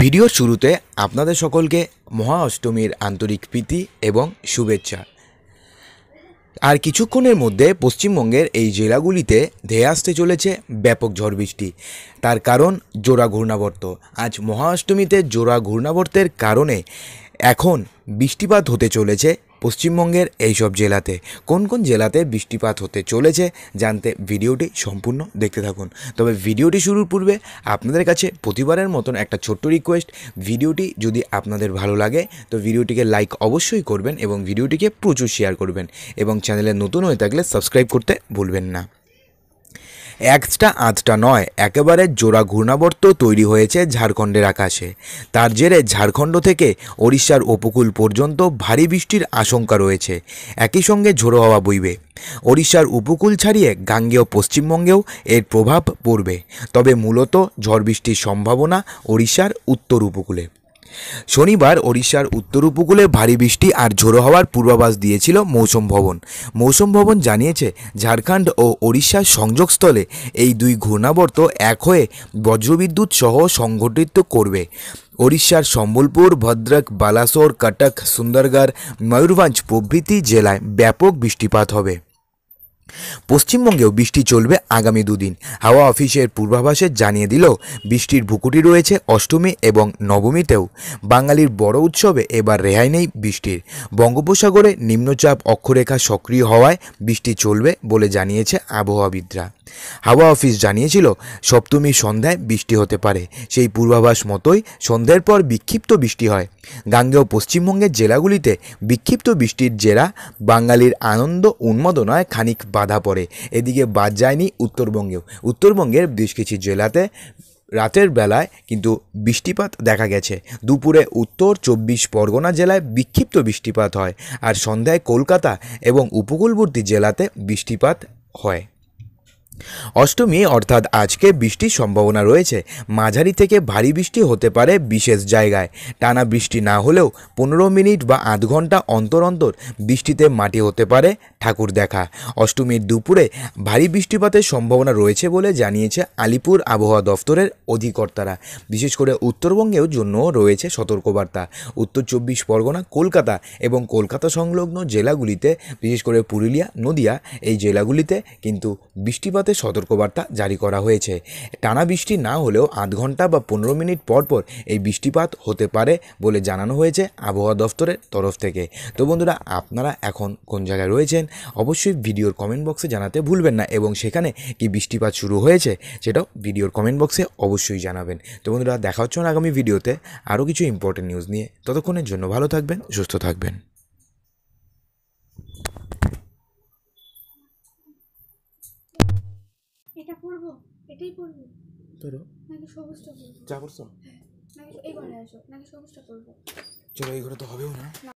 ভিডিওর শুরুতে আপনাদের সকলকে মহা অষ্টমীর আন্তরিক প্রীতি এবং শুভেচ্ছা আর কিছুক্ষণের মধ্যে পশ্চিমবঙ্গের এই জেলাগুলিতে ধেয়ে আসতে চলেছে ব্যাপক ঝড় বৃষ্টি তার কারণ জোড়া ঘূর্ণাবর্ত আজ মহা অষ্টমীতে জোড়া ঘূর্ণাবর্তের কারণে এখন বৃষ্টিপাত হতে চলেছে পশ্চিমবঙ্গের এইসব জেলাতে কোন কোন জেলাতে বৃষ্টিপাত হতে চলেছে জানতে ভিডিওটি সম্পূর্ণ দেখতে থাকুন তবে ভিডিওটি শুরুর পূর্বে আপনাদের কাছে প্রতিবারের মতন একটা ছোট্ট রিকোয়েস্ট ভিডিওটি যদি আপনাদের ভালো লাগে তো ভিডিওটিকে লাইক অবশ্যই করবেন এবং ভিডিওটিকে প্রচুর শেয়ার করবেন এবং চ্যানেলে নতুন হয়ে থাকলে সাবস্ক্রাইব করতে ভুলবেন না একটা আধটা নয় একেবারে জোড়া ঘূর্ণাবর্ত তৈরি হয়েছে ঝাড়খণ্ডের আকাশে তার জেরে ঝাড়খণ্ড থেকে ওড়িশার উপকূল পর্যন্ত ভারী বৃষ্টির আশঙ্কা রয়েছে একই সঙ্গে ঝোড়ো হাওয়া বইবে ওড়িশার উপকূল ছাড়িয়ে গাঙ্গেয় পশ্চিমবঙ্গেও এর প্রভাব পড়বে তবে মূলত ঝড় বৃষ্টির সম্ভাবনা ওড়িশার উত্তর উপকূলে শনিবার ওড়িশার উত্তর উপকূলে ভারী বৃষ্টি আর ঝোড়ো হওয়ার পূর্বাভাস দিয়েছিল মৌসুম ভবন মৌসুম ভবন জানিয়েছে ঝাড়খণ্ড ও ওড়িশার সংযোগস্থলে এই দুই ঘূর্ণাবর্ত এক হয়ে বজ্রবিদ্যুৎ সহ সংঘটিত করবে ওড়িশার সম্বলপুর ভদ্রক বালাসোর কটক সুন্দরগড় ময়ূরভঞ্জ প্রভৃতি জেলায় ব্যাপক বৃষ্টিপাত হবে পশ্চিমবঙ্গেও বৃষ্টি চলবে আগামী দুদিন হাওয়া অফিসের পূর্বাভাসে জানিয়ে দিল বৃষ্টির ভুকুটি রয়েছে অষ্টমী এবং নবমীতেও বাঙালির বড় উৎসবে এবার রেহাই নেই বৃষ্টির বঙ্গোপসাগরে নিম্নচাপ অক্ষরেখা সক্রিয় হওয়ায় বৃষ্টি চলবে বলে জানিয়েছে আবহাওয়াবিদরা হাওয়া অফিস জানিয়েছিল সপ্তমী সন্ধ্যায় বৃষ্টি হতে পারে সেই পূর্বাভাস মতোই সন্ধ্যের পর বিক্ষিপ্ত বৃষ্টি হয় গাঙ্গেয় পশ্চিমবঙ্গের জেলাগুলিতে বিক্ষিপ্ত বৃষ্টির জেরা বাঙালির আনন্দ উন্মাদনায় খানিক বাধা পড়ে এদিকে বাদ যায়নি উত্তরবঙ্গেও উত্তরবঙ্গের বেশ কিছু জেলাতে রাতের বেলায় কিন্তু বৃষ্টিপাত দেখা গেছে দুপুরে উত্তর চব্বিশ পরগনা জেলায় বিক্ষিপ্ত বৃষ্টিপাত হয় আর সন্ধ্যায় কলকাতা এবং উপকূলবর্তী জেলাতে বৃষ্টিপাত হয় অষ্টমী অর্থাৎ আজকে বৃষ্টির সম্ভাবনা রয়েছে মাঝারি থেকে ভারী বৃষ্টি হতে পারে বিশেষ জায়গায় টানা বৃষ্টি না হলেও পনেরো মিনিট বা আধ ঘন্টা অন্তর অন্তর বৃষ্টিতে মাটি হতে পারে ঠাকুর দেখা অষ্টমীর দুপুরে ভারী বৃষ্টিপাতের সম্ভাবনা রয়েছে বলে জানিয়েছে আলিপুর আবহাওয়া দফতরের অধিকর্তারা বিশেষ করে উত্তরবঙ্গের জন্য রয়েছে সতর্কবার্তা উত্তর চব্বিশ পরগনা কলকাতা এবং কলকাতা সংলগ্ন জেলাগুলিতে বিশেষ করে পুরুলিয়া নদিয়া এই জেলাগুলিতে কিন্তু বৃষ্টিপাত বৃষ্টিপাতে সতর্কবার্তা জারি করা হয়েছে টানা বৃষ্টি না হলেও আধ ঘন্টা বা পনেরো মিনিট পর পর এই বৃষ্টিপাত হতে পারে বলে জানানো হয়েছে আবহাওয়া দফতরের তরফ থেকে তো বন্ধুরা আপনারা এখন কোন জায়গায় রয়েছেন অবশ্যই ভিডিওর কমেন্ট বক্সে জানাতে ভুলবেন না এবং সেখানে কি বৃষ্টিপাত শুরু হয়েছে সেটাও ভিডিওর কমেন্ট বক্সে অবশ্যই জানাবেন তো বন্ধুরা দেখা হচ্ছে আগামী ভিডিওতে আরও কিছু ইম্পর্টেন্ট নিউজ নিয়ে ততক্ষণের জন্য ভালো থাকবেন সুস্থ থাকবেন পড়বো এটাই পড়বো ধরো নাকি সবুজটা পড়বো যা পড়ছো হ্যাঁ, নাকি এই ঘরে আসো নাকি সবুজটা পড়বো চলো এই ঘরে তো হবেও না